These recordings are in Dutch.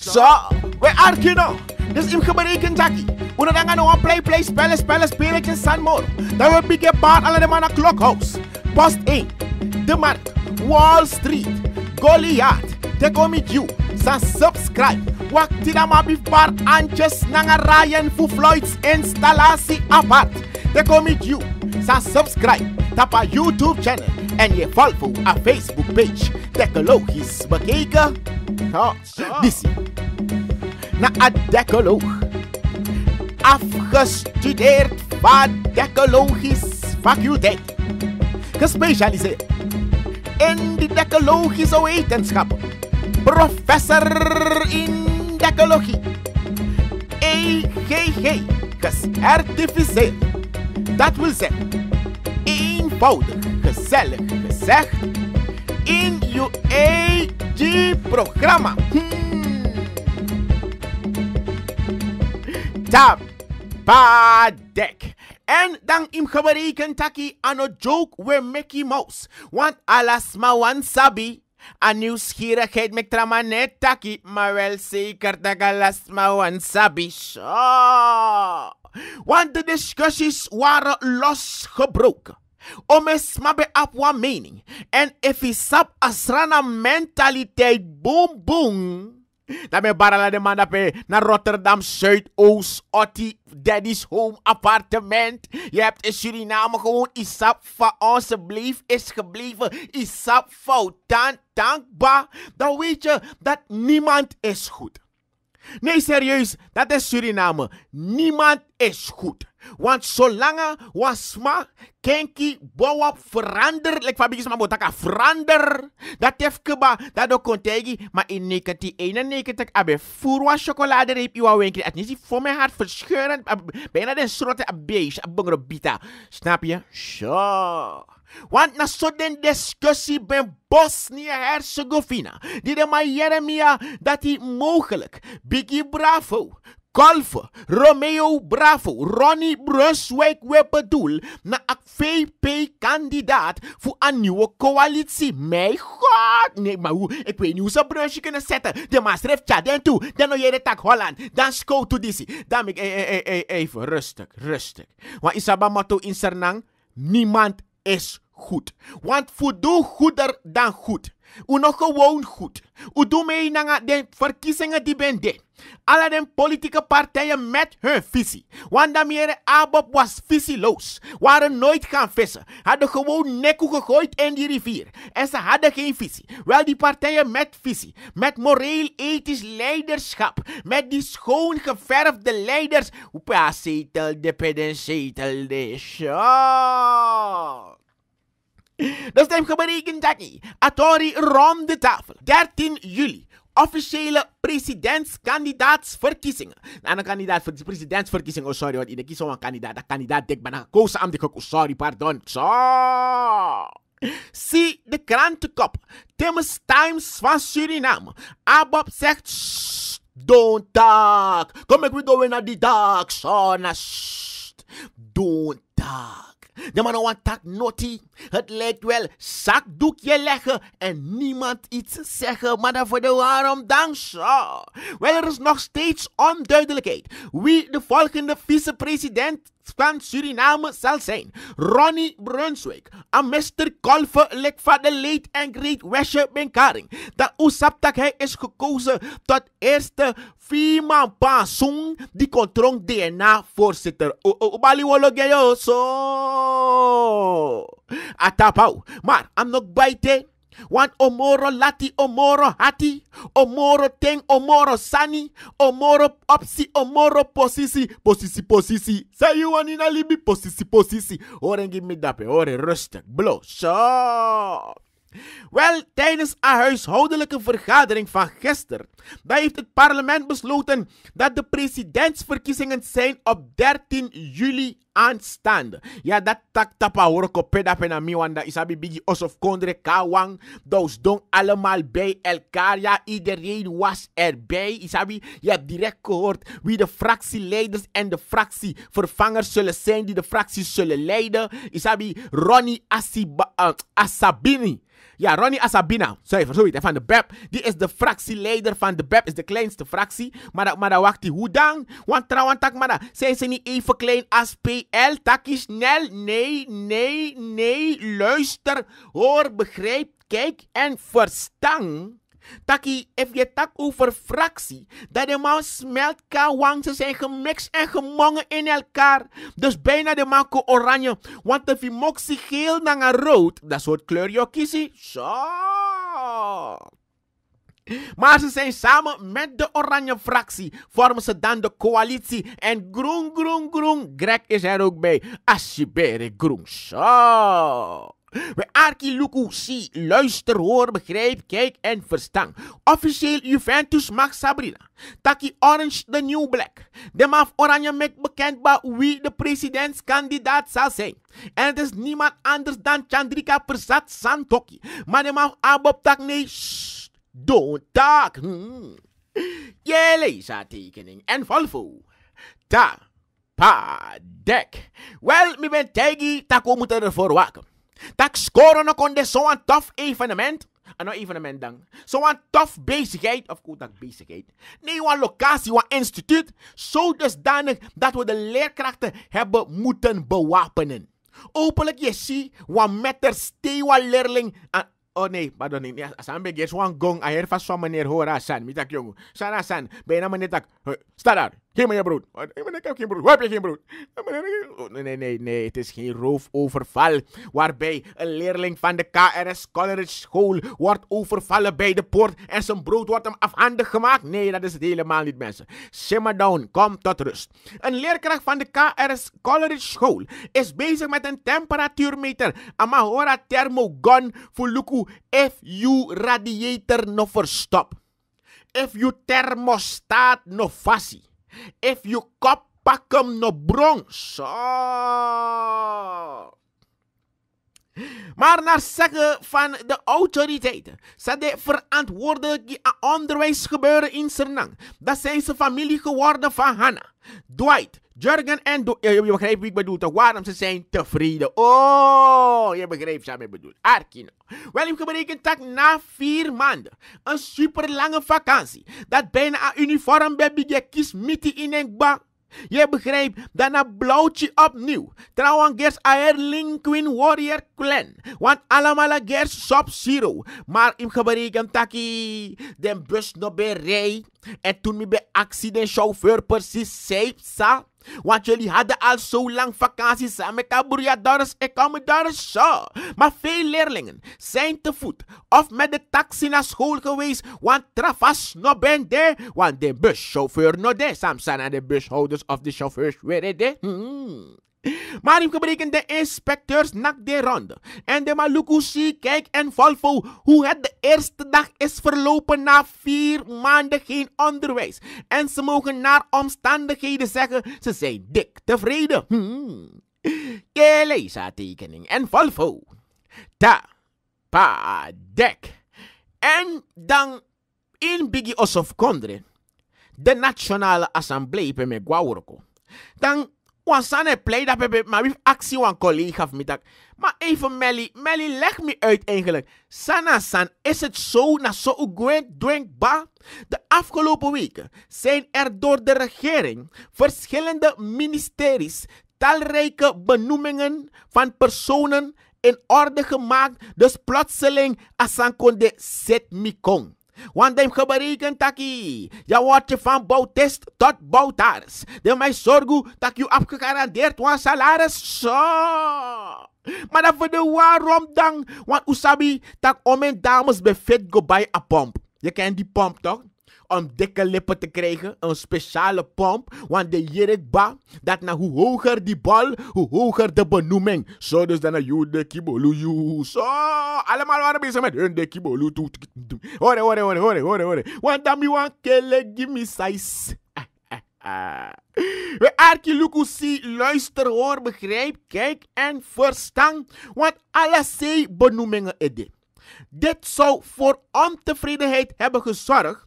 Zo, we Arkino. Dus ik gebreken, Jackie. We dan gaan we play, play, spellen, spellen, spelletjes, Sanmor. Dan we a paard alle de mannen Clockhouse. Post 1, De mark, Wall Street, Goliath, meet You. Sa subscribe. Wakti dan maar bifbaar Antjes, Nanga Ryan, Foo Floyd's installatie apart. meet You. Sa subscribe tap our YouTube channel en je op our Facebook page. Decologisch bekeken? Oh, dit Na een decoloog. Afgestudeerd van decologisch faculteit. Gespecialiseerd in de decologische wetenschappen. Professor in decologie. EGG. Gecertificeerd. Dat wil zeggen eenvoudig, gezellig gezegd in je eigen programma. Hmm. dek. En dan im Kentucky aan een joke we Mickey Mouse. Want alas ma wan sabi. A nieuwsgierigheid met net taki. Maar wel zeker dat alas ma wan sabi. Oh. Want de discussies waren losgebroken. Omes mabe ap And mening. En efisap asrana mentality boom boom. Dan ben barala de man pe naar Rotterdam Zuidoost, Otti, Daddy's Home Appartement. Je hebt in Suriname gewoon Isap van onze is gebleven. Isap dan dankbaar. Dan weet je dat niemand is goed. Nee, serieus, dat is Suriname. Niemand is goed. Want zolang ma kenki bouwap verander, like fabrikis maar botaka verander, dat heeft keba, dat ook kontegi, maar in 1991 abe furwa chocolade reep iwa wenki, at is voor mijn hart verscheurend, bijna den srotte abeige, abongro bita, snap je? Zo. Want na zo den discussie ben Bosnië-Herzegovina, die de Jeremia dat hij mogelijk, Biggie Bravo, Golf, Romeo Bravo, Ronnie Brunswijk we bedoel na ak VP-kandidaat voor een nieuwe coalitie. Mijn god! Nee, maar hoe? Ik weet niet hoe ze brunsje kunnen zetten. De maastrift Tjaden toe, dan nog jij de tak Holland, dan sco to DC. Dan ik, eh, eh, eh, even, rustig, rustig. Want Isaba Mato in Sernang, niemand is goed. Want voedoe goeder dan goed. U nog gewoon goed. U doe mee naar de verkiezingen die ben dit. Alleen politieke partijen met hun visie. Want Damiere Abob was visieloos. Waren nooit gaan vissen. Hadden gewoon nekko gegooid in die rivier. En ze hadden geen visie. Wel die partijen met visie. Met moreel-ethisch leiderschap. Met die schoon geverfde leiders. Oepa, zetel de pedden, zetel de show. Dus dat berekent dat niet. Atori rond de tafel. 13 juli officiële presidentskandidaatsverkiezingen. Aan nou, een kandidaat voor de presidentsverkiezingen, oh sorry, want ik kies zo'n kandidaat, dat kandidaat dik ben gekozen aan de oh sorry, pardon. Zo. Zie de krantenkop. Timmers Times van Suriname. Abob zegt, shh, don't talk. Kom ik weer door naar die dag. Zo, na nou, shh, don't talk. De man een tak naughty, Het lijkt wel zakdoekje leggen en niemand iets zeggen. Maar dan voor de waarom dankzij. Wel, er is nog steeds onduidelijkheid wie de volgende vicepresident van Suriname zal zijn. Ronnie Brunswijk, Amester Kolve van de Late and Great Wesje Benkaring. Dat Oesaptak hij is gekozen tot eerste Firma pasung di control DNA voorzitter. Obali o so. Atapau. Maar am nog bijte. Want omoro lati, omoro hati, omoro teng, omoro sani, omoro opsi, omoro posisi, posisi, posisi. Say you want in a libi, posisi, posisi. Oren give me dape, oren rustig, blow, shop. Wel, tijdens een huishoudelijke vergadering van gisteren, daar heeft het parlement besloten dat de presidentsverkiezingen zijn op 13 juli aanstaande. Ja, dat tak tapa hoor ik op pedapena miwanda isabi bigi osof kondre kawang. Dus don allemaal bij elkaar. Ja, iedereen was erbij. Isabi, je hebt direct gehoord wie de fractieleiders en de fractievervangers zullen zijn die de fracties zullen leiden. Isabi, Ronnie Asiba, eh, Asabini. Ja, Ronnie Asabina, sorry, sorry, van de BEP. Die is de fractieleider van de BEP, is de kleinste fractie. Maar, maar wacht hij hoe dan? Want trouwens, tak, maar zijn ze niet even klein als PL? Tak snel. Nee, nee, nee. Luister, hoor, begrijp, kijk en verstaan. Taki if je tak over fractie. Dat de man smelt ka wang. Ze zijn gemixt en gemongen in elkaar. Dus bijna de man oranje. Want de vimoxie geel naar rood. Dat soort kleur je kiezen. Zo. Maar ze zijn samen met de oranje fractie. Vormen ze dan de coalitie. En groen, groen, groen. Greg is er ook bij. Asibere groen. Zo. We Arki Luku, zie, luister, hoor, begrijp, kijk en verstaan. Officieel Juventus mag Sabrina. Taki Orange de New Black. De maf Oranje met bekendbaar wie de presidentskandidaat zal zijn. En het is niemand anders dan Chandrika Persat Santoki. Maar de maf Abob Tak, nee, shh, don't talk. Hmm. Je tekening en Volvo. Ta, pa, dek. Wel, mi ben Tegi, tako moeten ervoor waken. Dat scoren ook onder zo'n tof evenement. En ah, nou, een evenement dan. Zo'n tof bezigheid. Of goed, dat bezigheid. Nee, een locatie, een instituut. Zo dusdanig dat we de leerkrachten hebben moeten bewapenen. Openlijk je ziet wat metter stewa leerling. En, ah, oh nee, pardon. Nee, asan begeer zo'n gong. Aher vast van meneer Hora San. Mitak jongen. San Asan. Bijna nou meneer tak. Sta daar. Geef me je brood. Ik heb geen brood. Waar heb je geen brood? Oh, nee, nee, nee, nee. Het is geen roofoverval. Waarbij een leerling van de KRS College School wordt overvallen bij de poort en zijn brood wordt hem afhandig gemaakt. Nee, dat is het helemaal niet, mensen. Simmer down. Kom tot rust. Een leerkracht van de KRS College School is bezig met een temperatuurmeter. Amahora thermogon If you radiator no verstop. you thermostaat no fassi. if you back hem no brons. Oh. Ah. Maar naar zeggen van de autoriteiten, zijn de verantwoordelijk aan onderwijs gebeuren in Sernang. Dat zijn ze familie geworden van Hanna, Dwight, Jurgen en... Eh, je begrijpt wie ik bedoel toch? Waarom ze zijn tevreden. Oh, je begrijpt wat ik bedoel. Arkino. Wel, ik berekend dat na vier maanden. Een super lange vakantie. Dat bijna een uniform baby je kies in een bank. Je begrijpt, daarna blauwt je opnieuw. Trouwens, gers aer linkwin warrior clan. Want allemaal gers sub-zero. Maar in gebreken taki, de bus no berei. En toen me bij accident chauffeur precies safe. sa. Want jullie hadden al zo lang vakantie samen met ik kom en Commodoris zo. Maar veel leerlingen zijn te voet of met de taxi naar school geweest. Want trafas no ben de. Want de buschauffeur no de. Samsana de bushouders of de chauffeurs weer de. Hmm. Maar ik gebreken de inspecteurs nak de ronde. En de Malukushi kijk en Volvo hoe het de eerste dag is verlopen na vier maanden geen onderwijs. En ze mogen naar omstandigheden zeggen ze zijn dik tevreden. Hmm. Keleza tekening en Volvo. Ta, pa, dek. En dan in Biggie of Kondre. De Nationale Assemblee bij Meguauroko. Dan Kwansane pleit dat bij maar heeft actie van collega vanmiddag. middag. Maar even Melly, Melly leg me uit eigenlijk. Sana san, is het zo na zo ba? De afgelopen weken zijn er door de regering verschillende ministeries talrijke benoemingen van personen in orde gemaakt. Dus plotseling Konde zet mikong. One tem gebreken taki. Ja wordt van bouwtest tot bouwtars. De mij zorgu dat je afgegarandeerd was salaris. Zo. Maar dat voor de waarom dan? Want usabi tak omen dames bevet go buy a pomp. Je kent die pomp toch? om dikke lippen te krijgen. Een speciale pomp, want de Jerikba, dat na hoe hoger die bal, hoe hoger de benoeming. Zo dus dan een jude kibolu Zo, allemaal waren bezig met hun de kibolu. Hore, hore, hore, hore, hore, Want dan mi wan kele, me size. we Arki Lukusi, luister, hoor, begrijp, kijk en verstaan. Want alle zee benoemingen edit. Dit zou voor ontevredenheid hebben gezorgd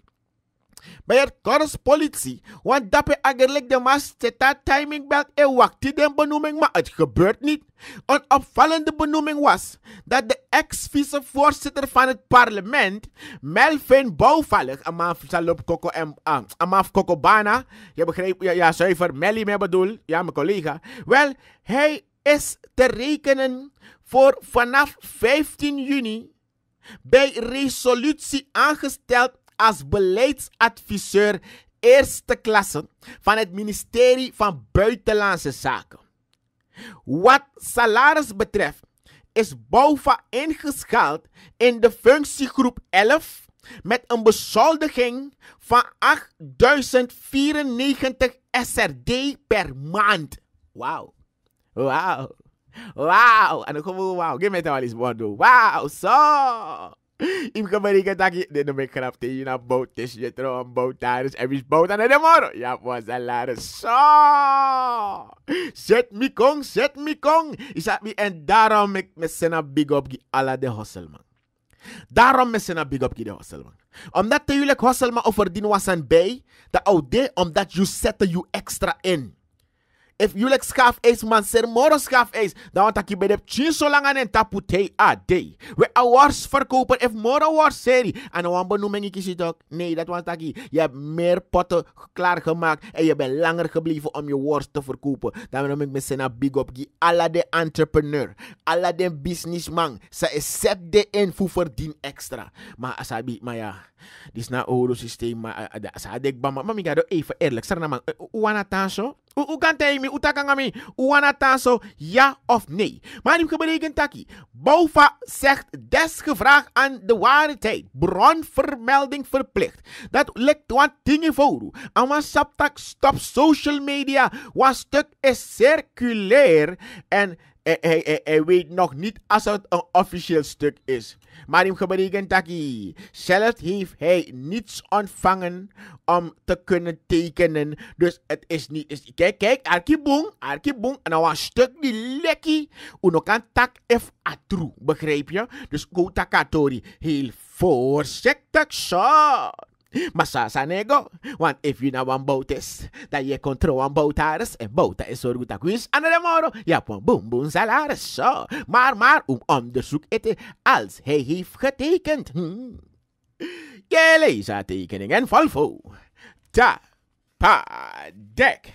bij het korrespondie. Want dat is eigenlijk de master timing belt en wacht de benoeming, maar het gebeurt niet. Een opvallende benoeming was dat de ex-vicevoorzitter van het parlement, Melvin Bouwvallig, Amaf Salop Koko en ah, man koko Kokobana, je begrijpt, ja, ja zuiver, Melly mee bedoel, ja, mijn collega. Wel, hij is te rekenen voor vanaf 15 juni bij resolutie aangesteld als beleidsadviseur eerste klasse van het ministerie van Buitenlandse Zaken. Wat salaris betreft is Bouva ingeschaald in de functiegroep 11 met een bezoldiging van 8094 SRD per maand. Wauw. Wauw. Wauw. En dan kom we, wauw. Geef mij wel eens, Wauw, zo. Ibka mereka taki de no me crafte in una boat this je throw on boat tides every boat aan de moro. Ja was a lot of so. Zet me kong, zet me kong. Isat me? en daarom ik me a big up gi ala de hustle man. Daarom me a big up gi de hustle man. Omdat te jullie hustle man overdien was aan bij, dat oude oh, omdat you zette you extra in if you like scarf ace man ser moro scarf ace dan want aki de chin so lang anen tapu a day we awards verkopen, if moro wars serie en dan nou want benoeming ik is ook nee dat want aki je hebt meer potten klaargemaakt en je bent langer gebleven om je awards te verkopen dan noem ik me sena big up gi alle de entrepreneur alle de businessman sa is set de in voor verdien extra maar asabi maar ja is na nou oude systeem maar asa dek bama maar ik ga even eerlijk zeg nou, eh, eh, het man zo? U, u kan niet. u ja of nee. Maar die betekent taki. Bova zegt desgevraagd aan de waarheid. Bronvermelding verplicht. Dat lekt wat dingen voor. En wat stop social media, wat stuk is circulair en hij, eh, hij, eh, eh, weet nog niet als het een officieel stuk is. Maar in gebreken taki, zelf heeft hij niets ontvangen om te kunnen tekenen. Dus het is niet. Is, kijk, kijk, Arkiboom, Arkiboom, en dan een stuk die lekkie. dan kan tak if atru, begrijp je? Dus Kotakatori, heel voorzichtig zo. Maar Masasa nego, want if you know one boat is, dat je controle aan boutaris en bouta is zo goed quiz aan de moro, ja pon boom boom So. Maar maar om um, um, onderzoek ete als hij heeft getekend. Hm. Je leest en volvo. Ta, pa, dek.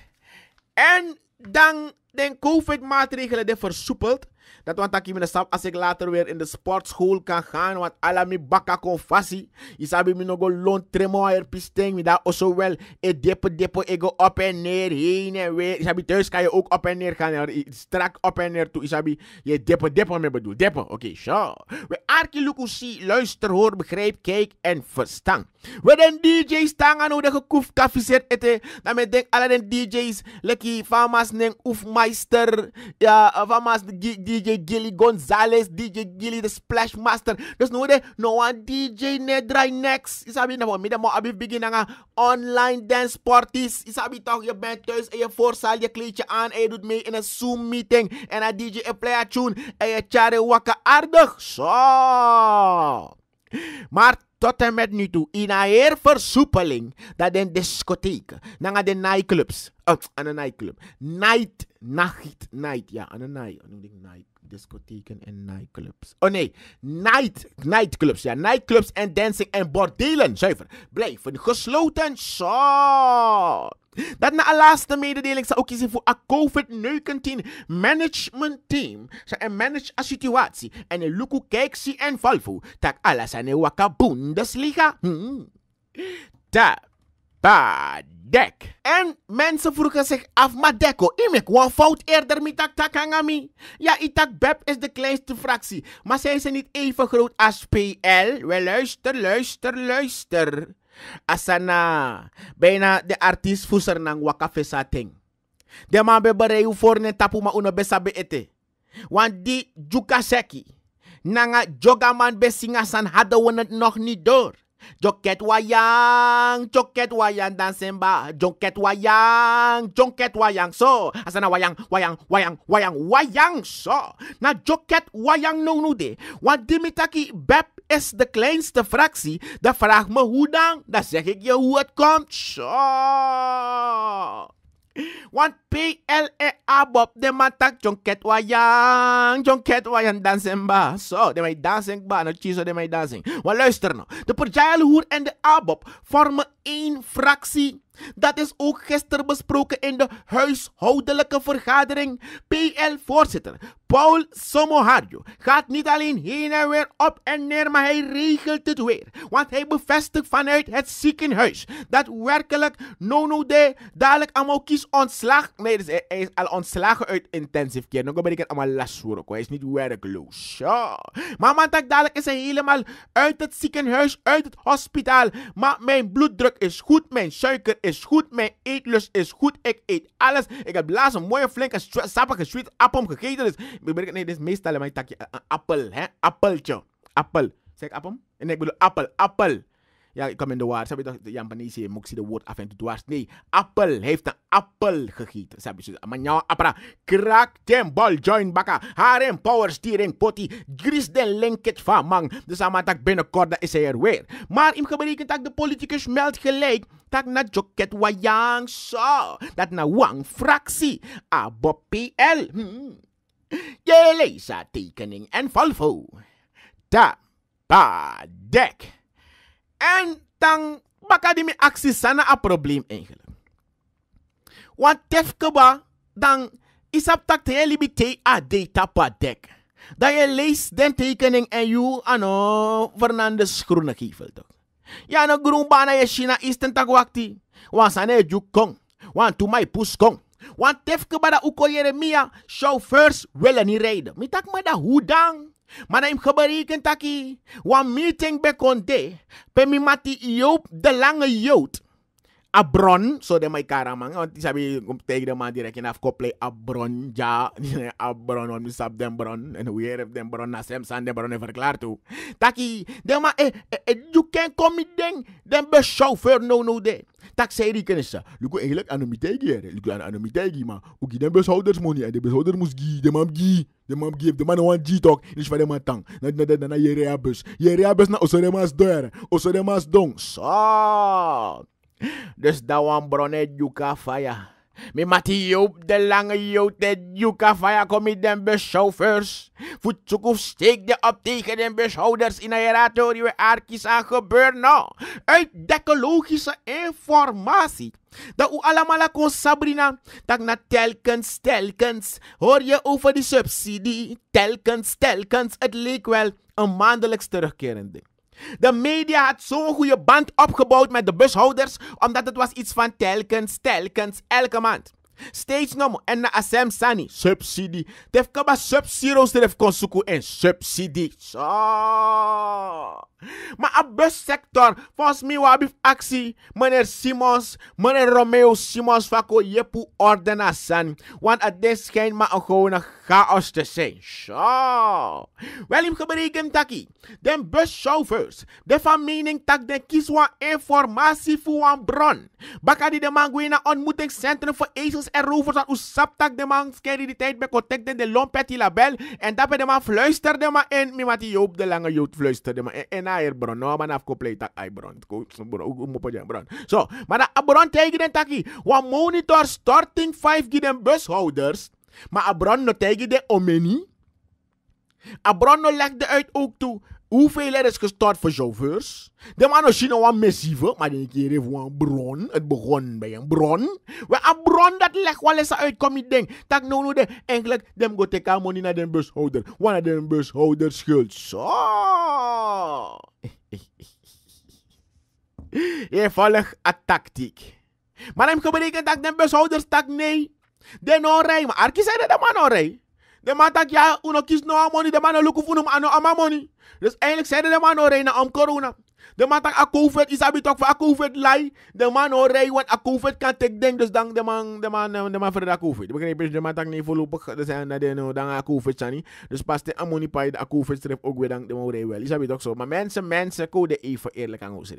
En dan den COVID-maatregelen de versoepeld dat want ik me sap als ik later weer in de sportschool kan gaan. Want alami bakka kon fasi. Isabi mi nogo loon tremoer pisting. Mi daar also wel. E depo depo ego op en neer. Heen en weer. Isabi thuis kan je ook op en neer gaan. Strak op en neer toe. Isabi je depo depo me bedoel. Depo. Oké, okay, We arki lukusi. Luister, hoor, begrijp, kijk en verstaan. We den DJ aan hoe de gekoef zet eten. Eh. Dan me denk alle den DJ's. Lekkie fama's neng oefmeister. Ja, fama's die DJ Gilly Gonzalez, DJ Gilly the Splash Master. Dus nu de no one DJ nedry next. Isabi na mo, mida mo abi begin nga ah, online dance parties. Isabi toch, je bent thuis en je voorzaal je kleedje aan en je doet mee in een Zoom meeting. En een DJ a eh, play a tune en eh, je chare wakker aardig. Zo. Maar tot en met nu toe in haar heer versoepeling dat de discotheek, naar de nightclubs, oh, aan de nightclub, night, nacht, night, ja, aan een night, night, discotheken en nightclubs. Oh nee, night, nightclubs. Ja, nightclubs en dancing en bordelen. Zuiver. Blijven gesloten. Zo. Dat na een laatste mededeling zou ook kiezen voor een COVID-19 management team. Ze manage een situatie. En een luku kijk zie en valvo. Tak alles aan de waka Bundesliga. Hmm. Da. Bad dek. En mensen vroegen zich af, maar deko, imek, wat fout eerder met tak takangami. Ja, itak beb is de kleinste fractie, maar zijn ze niet even groot als PL? Wel luister, luister, luister. Asana, bijna de artiest fuser nang wakafesa ting. De man be bereu voor ne tapu ma uno besabe. ete. Want die jukaseki, nanga jogaman besingasan san hadden we het nog niet door. Joket wayang, joket wayang dancing bar, junket wayang, junket wayang so. Asana wayang, wayang, wayang, wayang, wayang so. Na joket wayang no nu de. dimitaki bep is de kleinste fraksi Dan vraag me hoe dan, dan zeg ik je hoe het komt. Want pla abob, de matak tak jonket wayang, jonket wayang dansen ba. Zo, de mij dansen ba, no cheese, de mij dansen. Maar luister nou, de Perjail Hoer en de Abob vormen één fractie. Dat is ook gisteren besproken in de huishoudelijke vergadering. PL-voorzitter Paul Somohario gaat niet alleen heen en weer op en neer, maar hij regelt het weer. Want hij bevestigt vanuit het ziekenhuis dat werkelijk no de dadelijk allemaal kies ontslag. Nee, dus hij, is al ontslagen uit intensive care. Nu ben ik het allemaal lastig Hij is niet werkloos. Ja. Maar man, dadelijk is hij helemaal uit het ziekenhuis, uit het hospitaal. Maar mijn bloeddruk is goed, mijn suiker is goed, mijn eetlust is goed. Ik eet alles. Ik heb laatst een mooie, flinke, sappige, sweet appel gegeten. Dus, nee, dit is meestal mijn takje. Een appel, hè? Appeltje. Appel. Zeg ik appel? Nee, ik bedoel appel, appel. Ja, ik kwam in de war. Sabi de ja, mocht moet de woord af en toe dwars. Nee, appel. heeft een appel gegeten. Sabi, dus, manjawa nou, appara. Krak ten bal, join bakka. Harem, power, steering, potty. Gris den linket van mang. Dus amatak binnenkort, dat is hij er weer. Maar in gebreken dat de politicus meldt gelijk. Dat na joket wayang so. Dat na wang fractie. Abo PL. Hmm. Je tekening en valvo. Ta. Pa. Dek. En dan baka di mi aksi sana a probleem eigenlijk. Want ba dan isap tak te libi te a de tapa dek. Dat je leest den tekening en you ano Fernandes groene gevel toch. Ja no groen bana je China is ten tak wakti. Want sane juk kong. Want to my pus kong. Want tefkeba da uko Jeremia chauffeurs willen niet rijden. Mitak me da hoe dan? Mana im khabari Kentucky. Wan meeting bekon de. Pe mi mati Joop de lange Jood. Abron, so de mai karamang. Want sabi kom tegen de man direct in afkople Abron ja. Abron on misap dem bron. En hoe erf den bron na sem san den bron en verklaar toe. Taki, de ma eh, eh, you can come den. dem be chauffeur no no de. Tak zei die kennis. Luku eigenlijk anonimiteit hier. aan anonimiteit hier, maar ook de beshouders money En de beshouders moest gie, de mam gie. De mam gie, de man one gie talk. Is van de man tang. Na na na na jere abus, jere abus na osere mas doer, Dus dat bronet fire met mati joop de lange jood de juka vaya kom met den buschauffeurs. Voetsoekoef steek de op tegen den beschouwers in een die we arkis aan gebeuren. nou. Uit dekologische informatie. Dat u allemaal kon Sabrina, dat na telkens, telkens, hoor je over die subsidie, telkens, telkens, het leek wel een maandelijks terugkerende. De media had zo'n goede band opgebouwd met de bushouders, omdat het was iets van telkens, telkens, elke maand. Steeds normaal. en na Assem sani, subsidie. Tef kaba sub-zero stref konsuku en subsidie. Zo. Maar a bussector, volgens mij bif actie, meneer Simons, meneer Romeo Simons, fako jepu ordena sani. Want het is geen maar een gewone chaos te zijn. Zo. Wel, hem gebreken taki. buschauffeurs, de van mening tak de kieswa informatie voor een bron. Baka die de meeting ontmoetingscentrum voor ezels en rovers aan usap tak de man skeri die tijd met contacten den de lompet label. En dat bij de man fluisterde maar in, mi mati joop de lange jood fluisterde maar in. En aer bron, no man af compleet tak ai bron. bron. Zo, maar dat bron tegen den taki. Wa monitor starting 5 giden bushouders. Maar Abronno tegen de omeni. Abronno legde uit ook toe hoeveel er is gestort voor chauffeurs. De man chino was massief, maar die keer heeft een bron. Het begon bij een bron. We een dat leg wel eens uit, kom je ding. Dat nou nou de eigenlijk dem go te money naar de bushouder. Want de bushouder schuld. Zo. Eenvoudig een tactiek. Maar hem betekent dat de bushouder stak nee. De no rey maar arki zei de man no rei. De man tak ja, uno kies no money, de man no luku ano ama nou Dus eigenlijk zei de man no rei na om corona. De man tak a COVID, isabi toch van a COVID lai. De man hoor rij, wat a COVID kan tek ding. Dus dan de man, de man, eh, de man verder a COVID. Begrijp je? Dus de man tak niet voorlopig, dus nou zijn na de no, dan a COVID sani. Dus pas de amonipai, de a COVID strip ook weer dan de man rij wel. Isabi toch zo. Maar mensen, mensen, code even eerlijk aan ons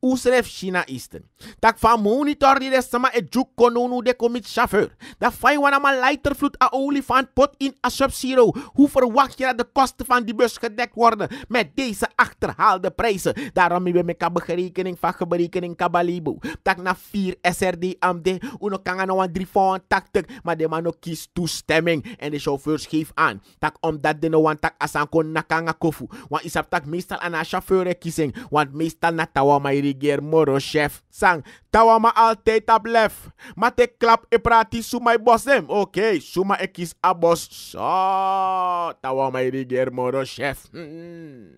Hoe schrijft China Eastern? Tak van monitor die nou nou de sama e juk kononu de komit chauffeur. Dat fijn wana ma lighter vloed a olifant pot in a sub-zero. Hoe verwacht je dat de kosten van die bus gedekt worden met deze achterhaalde prijzen? Daarom hebben we een berekening van berekening kabalibo. Tak na 4 SRD amde. Uno kan nou aan 380. Maar de man kiest toestemming. En de chauffeurs geeft aan. Tak omdat de no tak asanko kon nakanga kofu. Want is tak meestal aan chauffeur kiezing. Want meestal na tawa my regeer moro chef. Sang. Tawa ma altijd op lef. te klap e prati su my boss Oké, okay. suma e kies a boss. so, tawa ma di moro chef. Hmm.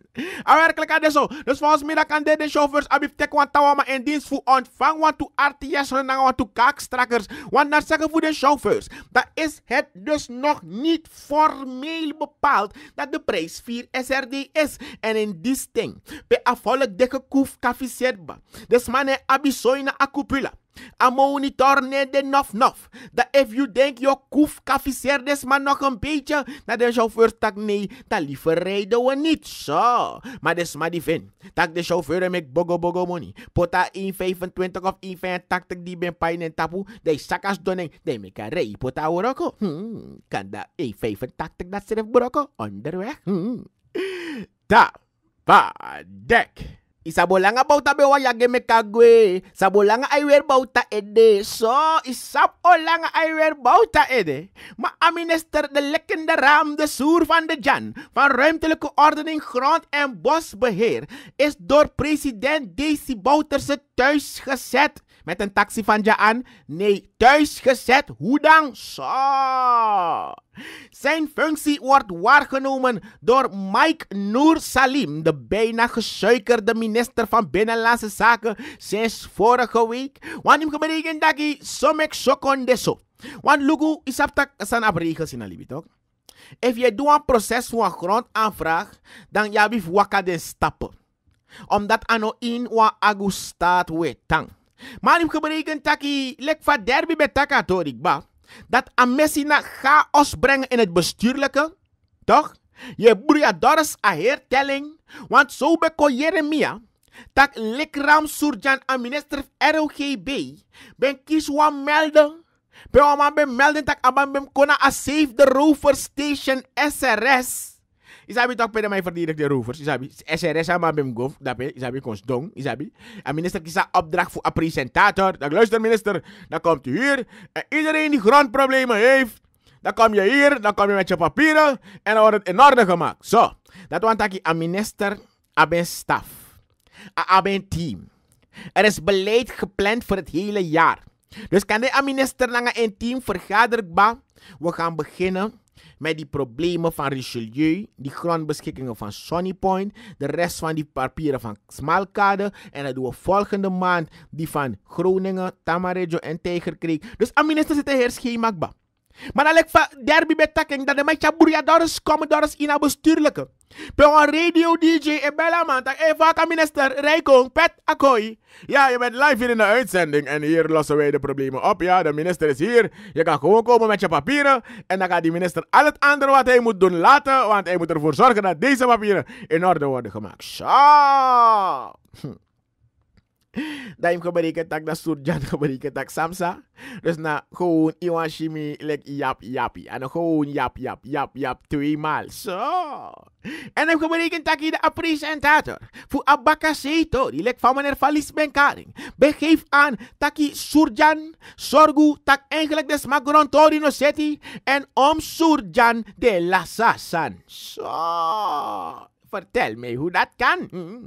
A werkelijk zo. Dus volgens mij dat kan de, de chauffeurs abif tek want tawa ma in dienst voor ontvang. Want to RTS en want to kakstrakkers. Want daar zeggen voor de chauffeurs. Dat is het dus nog niet formeel bepaald dat de prijs 4 SRD is. En in die sting. Pe afolk deke koef kafisetba. Dus mannen abisoina akupula. A monitor ne de nof nof. Dat if you denk je koef kafiseer des maar nog een beetje. Dat de chauffeur tak nee. Dat liever rijden we niet. Zo. Maar des maar die Tak de chauffeur met bogo bogo money. Pota 25 of 1,85 die ben pijn en tapu. De sakas donen. De meka rij. Pota oroko. Hmm. Kan dat 1,85 dat schrijft broko. Onderweg. Hmm. Da. Pa. Dek. Isabolanga bauta bewa yage kagwe, Sabolanga aiwer bauta ede. So isap olanga aiwer bauta ede. Maar minister de lekkende raam, de soer van de Jan. Van ruimtelijke ordening, grond en bosbeheer. Is door president Daisy Bouterse thuis gezet met een taxi van je aan Nee, thuisgezet. Hoe dan? Zo. Zijn functie wordt waargenomen door Mike Noor Salim, de bijna gesuikerde minister van Binnenlandse Zaken sinds vorige week. Want hem betekent dat hij sommige zo. Want Lugu is op tak zijn regels in Alibi, toch? If je doet een proces voor een grondaanvraag, dan je hebt waka stappen. Omdat ano in wa agu staat we Manim gebreken taki van derby betaka torik ba. Dat Amessina chaos brengen in het bestuurlijke. Toch? Je broeia doris a hertelling. Want zo beko Jeremia. Tak likram surjan a minister ROGB. Ben kieswan melden. Ben waman ben melden tak aban ben kona a Save the Rover Station SRS. Isabi tok pede may verdedig de rovers. Isabi SRS ama bim gof dape. Isabi kons dong. Isabi. En minister kisa opdracht voor een presentator. Dan luister minister. Dan komt u hier. En iedereen die grondproblemen heeft. Dan kom je hier. Dan kom je met je papieren. En dan wordt het in orde gemaakt. Zo. Dat want dat aan minister. Aan staf. Aan team. Er is beleid gepland voor het hele jaar. Dus kan de minister naar een team vergaderen? We gaan beginnen met die problemen van Richelieu, die grondbeschikkingen van Sunny Point, de rest van die papieren van Smalkade. En dat doen we volgende maand die van Groningen, Tamarijo en Tijgerkreek. Dus aan zitten zit een heer maar dan lijkt derby betakking dat de meisje boeria doris komen doris in bestuurlijke. Bij een radio DJ in Bellaman, dat even minister Rijkong, Pet Akoi. Ja, je bent live hier in de uitzending en hier lossen wij de problemen op. Ja, de minister is hier. Je kan gewoon komen met je papieren en dan gaat die minister al het andere wat hij moet doen laten, want hij moet ervoor zorgen dat deze papieren in orde worden gemaakt. Zo. Hm. Daim gebreken tak dat Surjan gebreken tak Samsa. Dus na gewoon Iwan Shimi lek yap yapi. En gewoon Yap Yap Yap twee maal. Zo. En hem gebreken tak de presentator. Voor Abaka Seito. Die lek van meneer Valis Benkaring. Begeef aan taki Surjan. Sorgu tak eigenlijk des Magron no Seti. En om Surjan de la Sasan. Zo. Vertel mij hoe dat kan. Hm.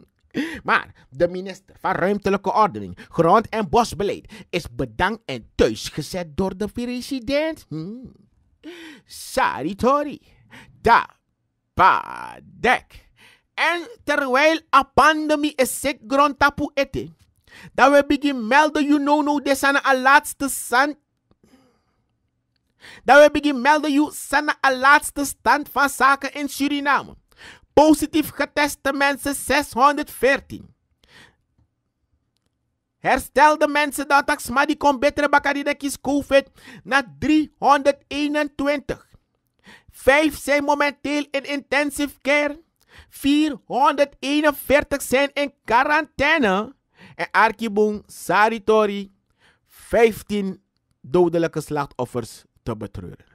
Maar de minister van Ruimtelijke Ordening, Grond- en Bosbeleid is bedankt en thuisgezet door de president. Hmm. Tori. da, padek. En terwijl a pandemie is zit grond tapu eten, dat we begin melden, you know, no, de sana a laatste stand. Dat we begin melden, you sana a laatste stand van zaken in Suriname. Positief geteste mensen 614. Herstelde mensen dat ik maar die kon beter kies COVID naar 321. Vijf zijn momenteel in intensive care. 441 zijn in quarantaine. En Arkibong Saritori 15 dodelijke slachtoffers te betreuren.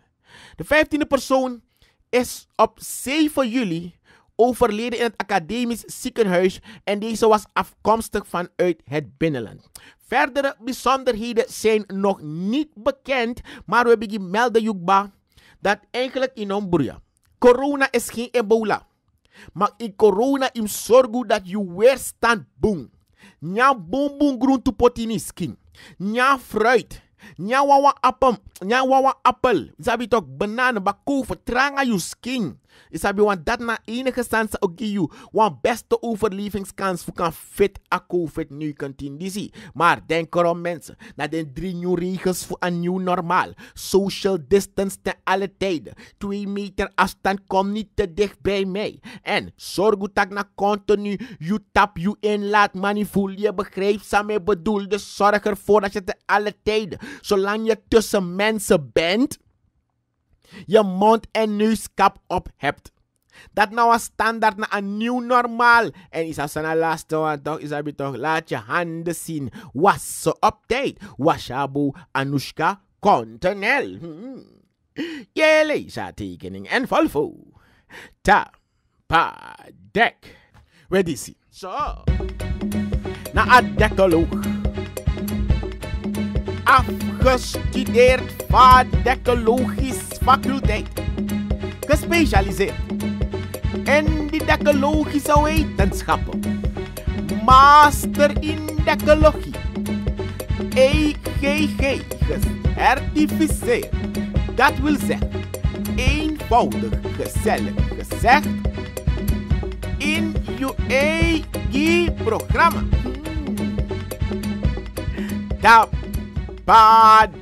De 15e persoon is op 7 juli overleden in het academisch ziekenhuis en deze was afkomstig vanuit het binnenland. Verdere bijzonderheden zijn nog niet bekend, maar we beginnen melden Yukba dat eigenlijk in Ombria. Corona is geen ebola. Maar in corona is zorgen dat je weerstand boom. Nya boom boom groen to potiniskin. Nya fruit. Nya wawa appel. Nya wawa appel. Zabi toch bananen, bakoven, tranga je skin. Isabi, want dat na enige sansa ook you. Want beste overlevingskans voor kan fit a COVID nu zien. Maar denk erom mensen, na de drie nieuwe regels voor een nieuw normaal. Social distance te alle tijden. Twee meter afstand kom niet te dicht bij mij. En zorg dat na continu you tap you in laat voel Je begrijpzaam samen bedoel. Dus zorg ervoor dat je te alle tijden, zolang je tussen mensen bent je mond- en neuskap op hebt. Dat nou een standaard naar een nieuw normaal. En is als een laatste want toch, is toch, laat je handen zien. Was zo update tijd. Washabu Anushka Kontenel. Hmm. Je leest tekening en volvo. Ta, pa, dek. ready see. So, Zo. Na a dekoloog afgestudeerd ecologische faculteit. Gespecialiseerd in ecologische wetenschappen. Master in decologie. EGG gecertificeerd. Dat wil zeggen, eenvoudig gezellig gezegd, in je EG-programma. Hmm. Bye.